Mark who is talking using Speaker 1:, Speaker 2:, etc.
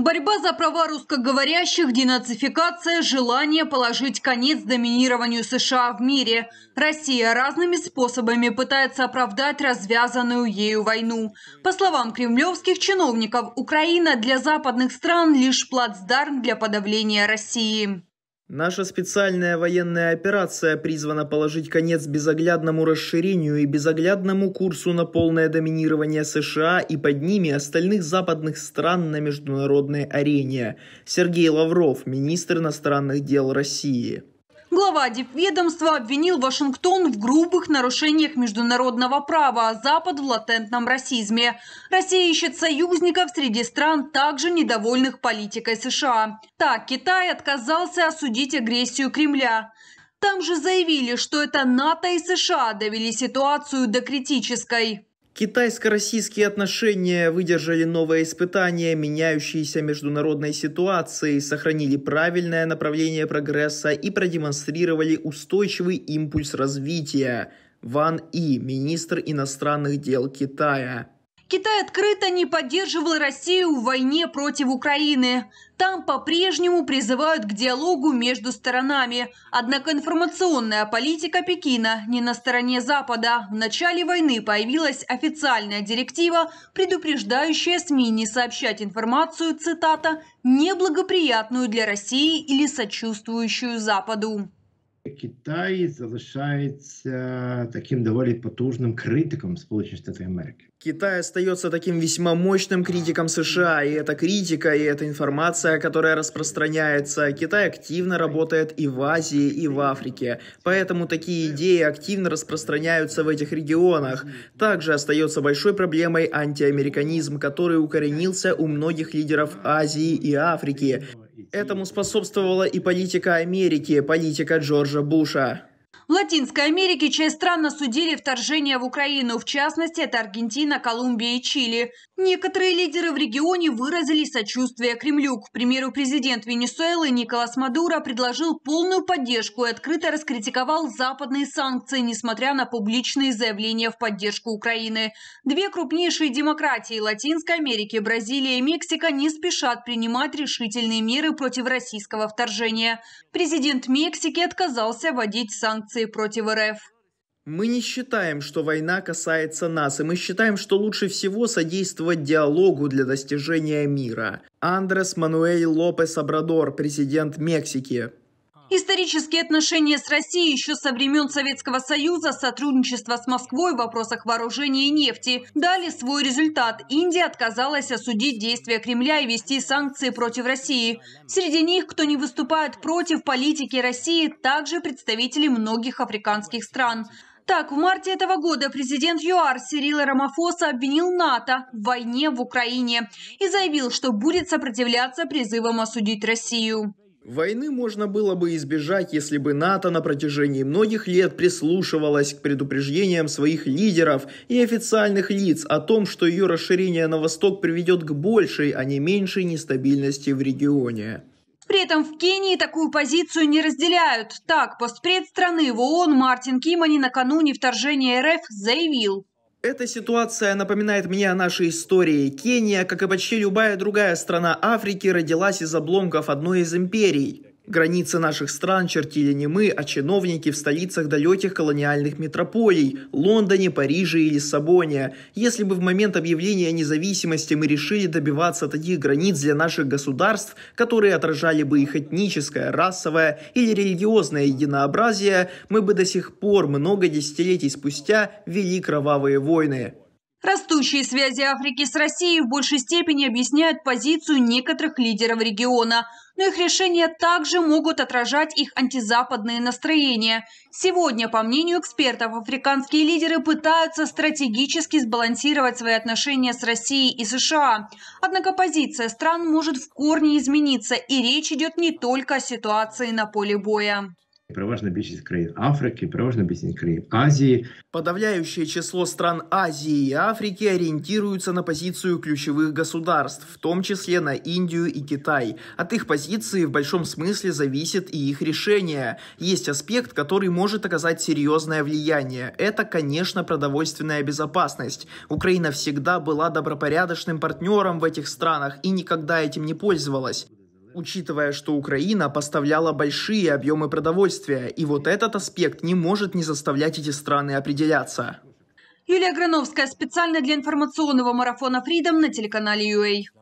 Speaker 1: Борьба за права русскоговорящих, денацификация, желание положить конец доминированию США в мире. Россия разными способами пытается оправдать развязанную ею войну. По словам кремлевских чиновников, Украина для западных стран лишь плацдарм для подавления России.
Speaker 2: Наша специальная военная операция призвана положить конец безоглядному расширению и безоглядному курсу на полное доминирование США и под ними остальных западных стран на международной арене. Сергей Лавров, министр иностранных дел России.
Speaker 1: Глава дипведомства обвинил Вашингтон в грубых нарушениях международного права, а Запад в латентном расизме. Россия ищет союзников среди стран, также недовольных политикой США. Так, Китай отказался осудить агрессию Кремля. Там же заявили, что это НАТО и США довели ситуацию до критической.
Speaker 2: Китайско-российские отношения выдержали новое испытание меняющейся международной ситуации, сохранили правильное направление прогресса и продемонстрировали устойчивый импульс развития. Ван И, министр иностранных дел Китая.
Speaker 1: Китай открыто не поддерживал Россию в войне против Украины. Там по-прежнему призывают к диалогу между сторонами. Однако информационная политика Пекина не на стороне Запада. В начале войны появилась официальная директива, предупреждающая СМИ не сообщать информацию, цитата, «неблагоприятную для России или сочувствующую Западу».
Speaker 2: Китай залишається таким доволі потужним критиком Сполучених Штатів Америки. Китай остается таким весьма мощным критиком США, и эта критика, и эта информация, которая распространяется, Китай активно работает и в Азии, и в Африке. Поэтому такие идеи активно распространяются в этих регионах. Также остается большой проблемой антиамериканизм, который укоренился у многих лидеров Азии и Африки. Этому способствовала и политика Америки, политика Джорджа Буша.
Speaker 1: В Латинской Америке часть стран осудили вторжение в Украину, в частности, это Аргентина, Колумбия и Чили. Некоторые лидеры в регионе выразили сочувствие Кремлю. К примеру, президент Венесуэлы Николас Мадуро предложил полную поддержку и открыто раскритиковал западные санкции, несмотря на публичные заявления в поддержку Украины. Две крупнейшие демократии Латинской Америки, Бразилия и Мексика, не спешат принимать решительные меры против российского вторжения. Президент Мексики отказался вводить санкции санкции против РФ.
Speaker 2: Мы не считаем, что война касается нас, и мы считаем, что лучше всего содействовать диалогу для достижения мира. Андрес Мануэль Лопес Абрадор, президент Мексики.
Speaker 1: Исторические отношения с Россией еще со времен Советского Союза, сотрудничество с Москвой в вопросах вооружения и нефти дали свой результат. Индия отказалась осудить действия Кремля и вести санкции против России. Среди них, кто не выступает против политики России, также представители многих африканских стран. Так, в марте этого года президент ЮАР Сирил Рамафоса обвинил НАТО в войне в Украине и заявил, что будет сопротивляться призывам осудить Россию.
Speaker 2: Войны можно было бы избежать, если бы НАТО на протяжении многих лет прислушивалась к предупреждениям своих лидеров и официальных лиц о том, что ее расширение на восток приведет к большей, а не меньшей нестабильности в регионе.
Speaker 1: При этом в Кении такую позицию не разделяют. Так, постпред страны в ООН Мартин Кимани накануне вторжения РФ заявил.
Speaker 2: Эта ситуация напоминает мне о нашей истории. Кения, как и почти любая другая страна Африки, родилась из обломков одной из империй. Границы наших стран чертили не мы, а чиновники в столицах далеких колониальных метрополий – Лондоне, Париже и Лиссабоне. Если бы в момент объявления независимости мы решили добиваться таких границ для наших государств, которые отражали бы их этническое, расовое или религиозное единообразие, мы бы до сих пор много десятилетий спустя вели кровавые войны.
Speaker 1: Растущие связи Африки с Россией в большей степени объясняют позицию некоторых лидеров региона, но их решения также могут отражать их антизападные настроения. Сегодня, по мнению экспертов, африканские лидеры пытаются стратегически сбалансировать свои отношения с Россией и США. Однако позиция стран может в корне измениться, и речь идет не только о ситуации на поле боя
Speaker 2: переважна більшість країн Африки, переважна більшість країн Азии. Подавляющее число стран Азии и Африки ориентируются на позицию ключевых государств, в том числе на Индию и Китай. От их позиции в большом смысле зависит и их решение. Есть аспект, который может оказать серьезное влияние. Это, конечно, продовольственная безопасность. Украина всегда была добропорядочным партнером в этих странах и никогда этим не пользовалась учитывая, что Украина поставляла большие объемы продовольствия, и вот этот аспект не может не заставлять эти страны определяться.
Speaker 1: Юлия Грановская специально для информационного марафона Freedom на телеканале UA.